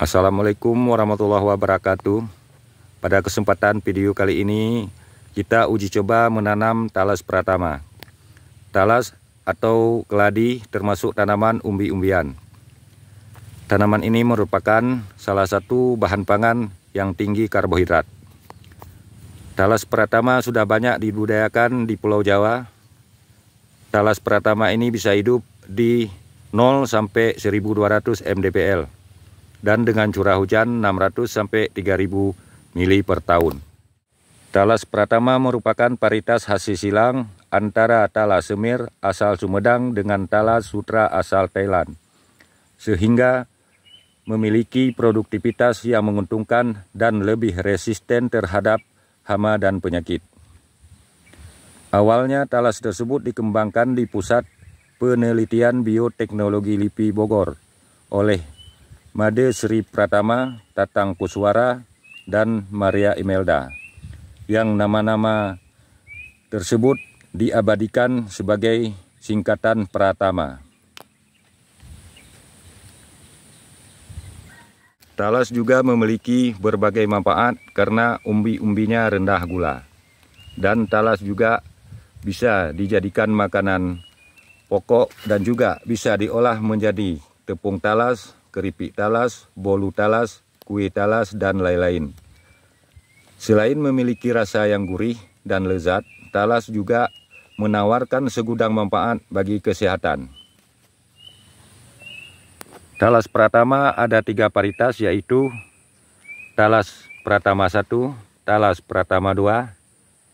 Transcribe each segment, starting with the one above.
Assalamualaikum warahmatullahi wabarakatuh Pada kesempatan video kali ini Kita uji coba menanam talas pratama Talas atau keladi termasuk tanaman umbi-umbian Tanaman ini merupakan salah satu bahan pangan yang tinggi karbohidrat Talas pratama sudah banyak dibudayakan di Pulau Jawa Talas pratama ini bisa hidup di 0 sampai 1200 mdpl dan dengan curah hujan 600 sampai 3000 mili per tahun. Talas Pratama merupakan paritas hasil silang antara talas Semir asal Sumedang dengan talas Sutra asal Thailand, sehingga memiliki produktivitas yang menguntungkan dan lebih resisten terhadap hama dan penyakit. Awalnya talas tersebut dikembangkan di pusat penelitian bioteknologi LIPI Bogor oleh Made Sri Pratama, Tatang Kuswara, dan Maria Imelda, yang nama-nama tersebut diabadikan sebagai singkatan Pratama. Talas juga memiliki berbagai manfaat karena umbi-umbinya rendah gula. Dan talas juga bisa dijadikan makanan pokok dan juga bisa diolah menjadi tepung talas keripik talas, bolu talas, kue talas, dan lain-lain. Selain memiliki rasa yang gurih dan lezat, talas juga menawarkan segudang manfaat bagi kesehatan. Talas Pratama ada tiga paritas yaitu Talas Pratama 1, Talas Pratama 2,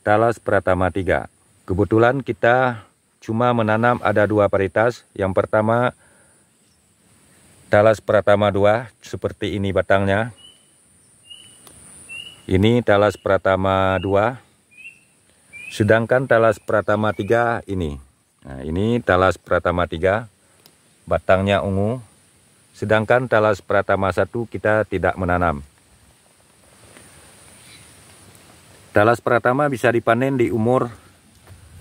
Talas Pratama 3. Kebetulan kita cuma menanam ada dua paritas. Yang pertama Talas Pratama 2 seperti ini batangnya. Ini talas Pratama 2. Sedangkan talas Pratama 3 ini. Nah, ini talas Pratama 3 batangnya ungu. Sedangkan talas Pratama 1 kita tidak menanam. Talas Pratama bisa dipanen di umur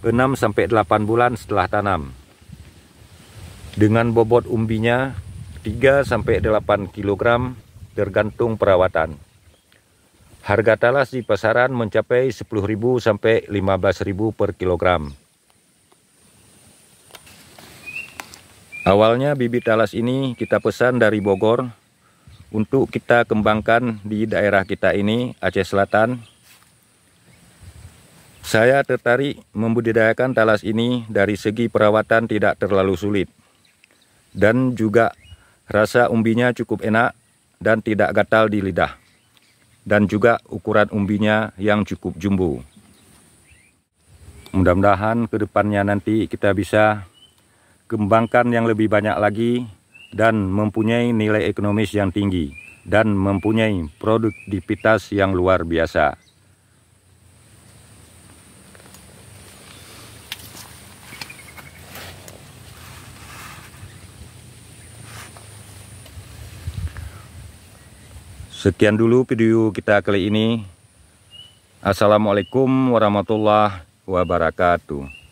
6 sampai 8 bulan setelah tanam. Dengan bobot umbinya 3 sampai 8 kg tergantung perawatan. Harga talas di pasaran mencapai 10.000 sampai 15.000 per kilogram. Awalnya bibit talas ini kita pesan dari Bogor untuk kita kembangkan di daerah kita ini, Aceh Selatan. Saya tertarik membudidayakan talas ini dari segi perawatan tidak terlalu sulit dan juga Rasa umbinya cukup enak dan tidak gatal di lidah. Dan juga ukuran umbinya yang cukup jumbo. Mudah-mudahan ke depannya nanti kita bisa kembangkan yang lebih banyak lagi dan mempunyai nilai ekonomis yang tinggi dan mempunyai produktivitas yang luar biasa. Sekian dulu video kita kali ini. Assalamualaikum warahmatullahi wabarakatuh.